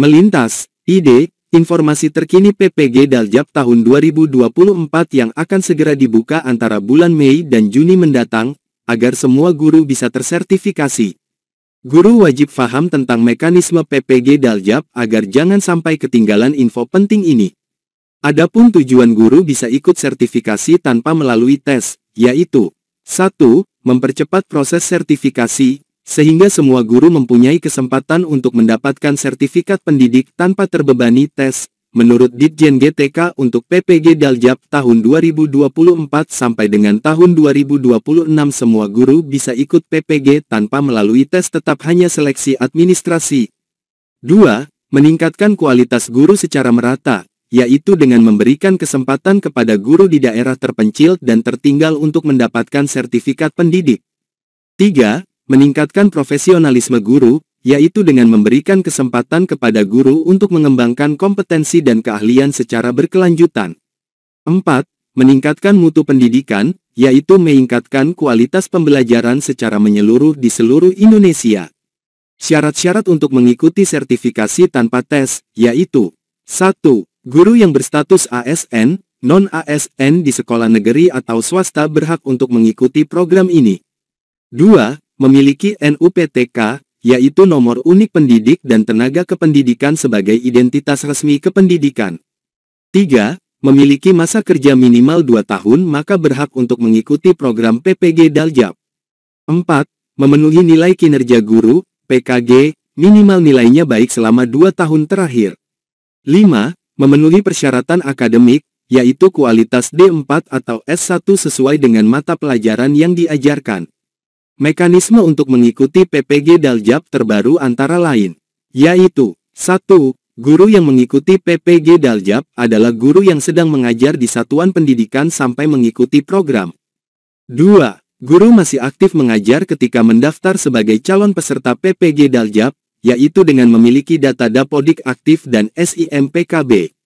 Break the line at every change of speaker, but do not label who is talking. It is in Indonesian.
Melintas, ide, informasi terkini PPG Daljab tahun 2024 yang akan segera dibuka antara bulan Mei dan Juni mendatang, agar semua guru bisa tersertifikasi. Guru wajib faham tentang mekanisme PPG Daljab agar jangan sampai ketinggalan info penting ini. Adapun tujuan guru bisa ikut sertifikasi tanpa melalui tes, yaitu 1. Mempercepat proses sertifikasi sehingga semua guru mempunyai kesempatan untuk mendapatkan sertifikat pendidik tanpa terbebani tes, menurut Ditjen GTK untuk PPG Daljab tahun 2024 sampai dengan tahun 2026 semua guru bisa ikut PPG tanpa melalui tes tetap hanya seleksi administrasi. 2. Meningkatkan kualitas guru secara merata, yaitu dengan memberikan kesempatan kepada guru di daerah terpencil dan tertinggal untuk mendapatkan sertifikat pendidik. 3 meningkatkan profesionalisme guru, yaitu dengan memberikan kesempatan kepada guru untuk mengembangkan kompetensi dan keahlian secara berkelanjutan. 4. Meningkatkan mutu pendidikan, yaitu meningkatkan kualitas pembelajaran secara menyeluruh di seluruh Indonesia. Syarat-syarat untuk mengikuti sertifikasi tanpa tes, yaitu 1. Guru yang berstatus ASN, non-ASN di sekolah negeri atau swasta berhak untuk mengikuti program ini. 2 memiliki NUPTK, yaitu nomor unik pendidik dan tenaga kependidikan sebagai identitas resmi kependidikan. 3. Memiliki masa kerja minimal 2 tahun maka berhak untuk mengikuti program PPG Daljab. 4. Memenuhi nilai kinerja guru, PKG, minimal nilainya baik selama 2 tahun terakhir. 5. Memenuhi persyaratan akademik, yaitu kualitas D4 atau S1 sesuai dengan mata pelajaran yang diajarkan. Mekanisme untuk mengikuti PPG Daljab terbaru antara lain, yaitu 1. Guru yang mengikuti PPG Daljab adalah guru yang sedang mengajar di satuan pendidikan sampai mengikuti program. 2. Guru masih aktif mengajar ketika mendaftar sebagai calon peserta PPG Daljab, yaitu dengan memiliki data Dapodik aktif dan SIMPKB.